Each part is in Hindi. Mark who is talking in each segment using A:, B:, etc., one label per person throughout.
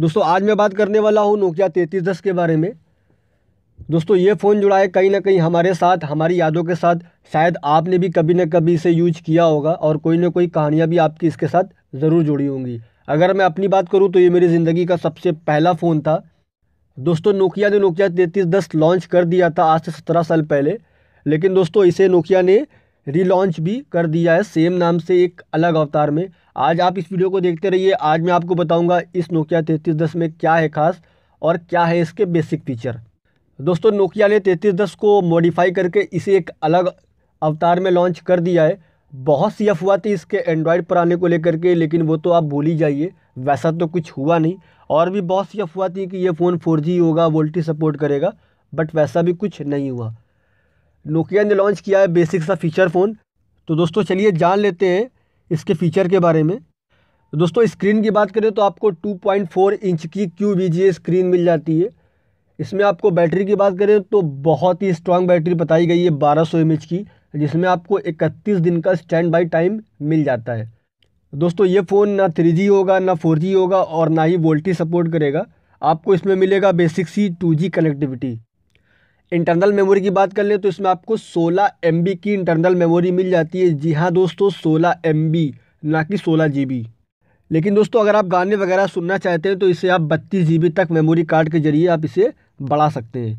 A: दोस्तों आज मैं बात करने वाला हूँ नोकिया तैंतीस दस के बारे में दोस्तों ये फ़ोन जुड़ा है कहीं ना कहीं हमारे साथ हमारी यादों के साथ शायद आपने भी कभी ना कभी इसे यूज किया होगा और कोई ना कोई कहानियाँ भी आपकी इसके साथ ज़रूर जुड़ी होंगी अगर मैं अपनी बात करूँ तो ये मेरी ज़िंदगी का सबसे पहला फ़ोन था दोस्तों नोकिया ने नोकिया तैंतीस दस लॉन्च कर दिया था आज से सत्रह साल पहले लेकिन दोस्तों इसे नोकिया ने रिलॉन्च भी कर दिया है सेम नाम से एक अलग अवतार में आज आप इस वीडियो को देखते रहिए आज मैं आपको बताऊंगा इस नोकिया तैंतीस दस में क्या है ख़ास और क्या है इसके बेसिक फीचर दोस्तों नोकिया ने तैंतीस दस को मॉडिफाई करके इसे एक अलग अवतार में लॉन्च कर दिया है बहुत सी अफवाह थी इसके एंड्रॉयड पर आने को लेकर के लेकिन वो तो आप भूल ही जाइए वैसा तो कुछ हुआ नहीं और भी बहुत सी अफवाह थी कि ये फ़ोन फोर होगा वोल्टी सपोर्ट करेगा बट वैसा भी कुछ नहीं हुआ नोकिया ने लॉन्च किया है बेसिक सा फीचर फ़ोन तो दोस्तों चलिए जान लेते हैं इसके फ़ीचर के बारे में तो दोस्तों स्क्रीन की बात करें तो आपको 2.4 इंच की क्यू स्क्रीन मिल जाती है इसमें आपको बैटरी की बात करें तो बहुत ही स्ट्रॉन्ग बैटरी बताई गई है बारह सौ की जिसमें आपको इकतीस दिन का स्टैंड बाई टाइम मिल जाता है दोस्तों ये फ़ोन ना थ्री होगा ना फोर होगा और ना ही वोल्टी सपोर्ट करेगा आपको इसमें मिलेगा basic C to connectivity internal memory की बात कर लें तो इसमें आपको 16 एम की इंटरनल मेमोरी मिल जाती है जी हाँ दोस्तों 16 एम ना कि सोलह जी लेकिन दोस्तों अगर आप गाने वगैरह सुनना चाहते हैं तो इसे आप बत्तीस जी तक मेमोरी कार्ड के जरिए आप इसे बढ़ा सकते हैं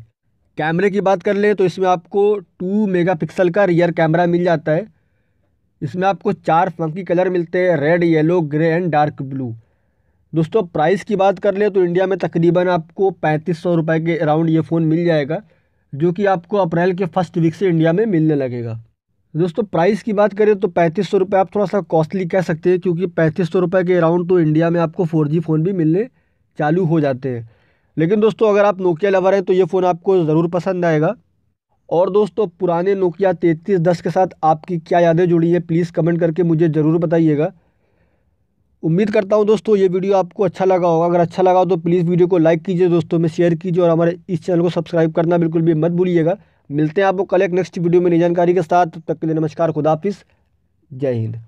A: कैमरे की बात कर लें तो इसमें आपको टू मेगा का रियर कैमरा मिल जाता है इसमें आपको चार फंकी कलर मिलते हैं red yellow grey and dark blue दोस्तों प्राइस की बात कर लें तो इंडिया में तकरीबन आपको पैंतीस सौ के अराउंड ये फ़ोन मिल जाएगा जो कि आपको अप्रैल के फर्स्ट वीक से इंडिया में मिलने लगेगा दोस्तों प्राइस की बात करें तो पैंतीस सौ रुपये आप थोड़ा सा कॉस्टली कह सकते हैं क्योंकि पैंतीस सौ रुपये के अराउंड तो इंडिया में आपको फोर जी फ़ोन भी मिलने चालू हो जाते हैं लेकिन दोस्तों अगर आप नोकिया लवर हैं तो ये फ़ोन आपको ज़रूर पसंद आएगा और दोस्तों पुराने नोकिया तैंतीस दस के साथ आपकी क्या यादें जुड़ी है प्लीज़ कमेंट करके मुझे ज़रूर बताइएगा उम्मीद करता हूँ दोस्तों ये वीडियो आपको अच्छा लगा होगा अगर अच्छा लगा हो तो प्लीज़ वीडियो को लाइक कीजिए दोस्तों में शेयर कीजिए और हमारे इस चैनल को सब्सक्राइब करना बिल्कुल भी मत भूलिएगा मिलते हैं आपको कल एक नेक्स्ट वीडियो में नई जानकारी के साथ तब तक के लिए नमस्कार खुदाफिस जय हिंद